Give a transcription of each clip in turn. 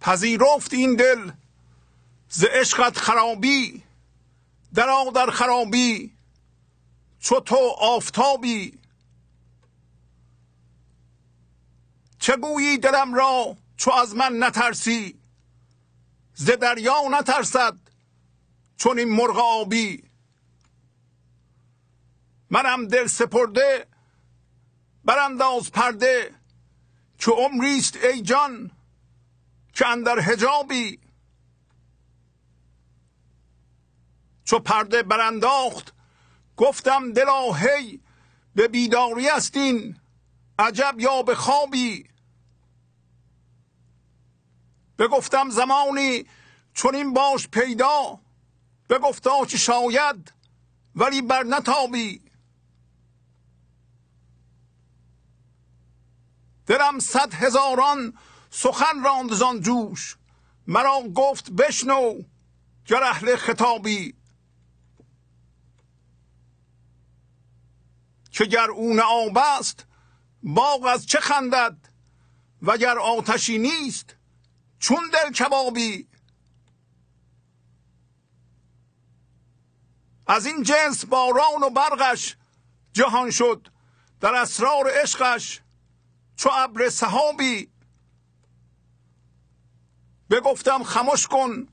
پذیرفت این دل ز عشقت خرابی در در خرابی چو تو آفتابی چه گویی دلم را چو از من نترسی ز دریا نترسد چون این مرغ آبی منم دل سپرده برانداز پرده چو عمریست ای جان که اندر هجابی چو پرده برانداخت گفتم دلا هی به بیداری هستین عجب یا به خوابی بگفتم زمانی چون این باش پیدا بگفتا چه شاید ولی بر نتابی دلم صد هزاران سخن راند جوش مرا گفت بشنو گر اهل خطابی که گر او آب است باغ از چه خندد وگر آتشی نیست چون دل کبابی از این جنس باران و برقش جهان شد در اسرار عشقش چو ابر صحابی گفتم خمش کن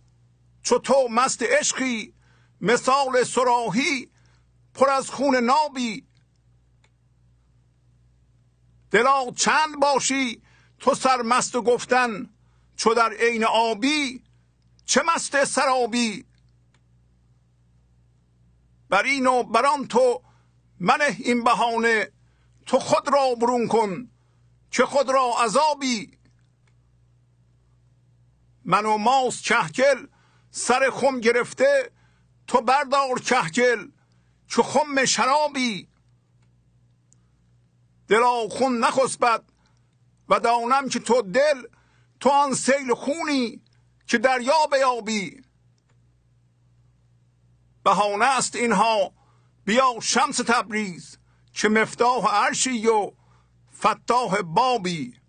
چو تو مست عشقی مثال سراهی پر از خون نابی دلا چند باشی تو سر مست گفتن چو در عین آبی چه مست سرابی بر این و تو منه این بهانه تو خود را برون کن چه خود را عذابی من و ماست چهکل سر خم گرفته تو بردار کهکل چو خم شرابی دلا خون نخسبد و دانم که تو دل تو آن سیل خونی که دریا بیابی بهانه است اینها بیا شمس تبریز چه مفتاح عرشی و فتاح بابی